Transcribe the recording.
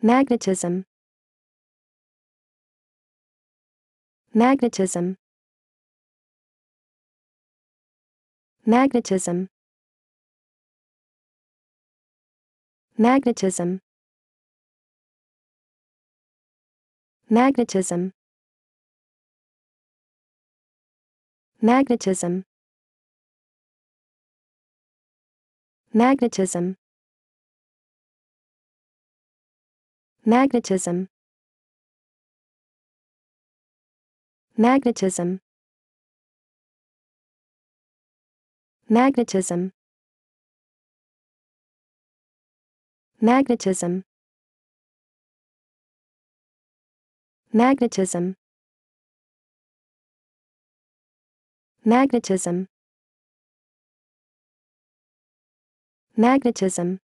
Magnetism. Magnetism. Magnetism. Magnetism. Magnetism. Magnetism. Magnetism. Magnetism Magnetism Magnetism Magnetism Magnetism Magnetism Magnetism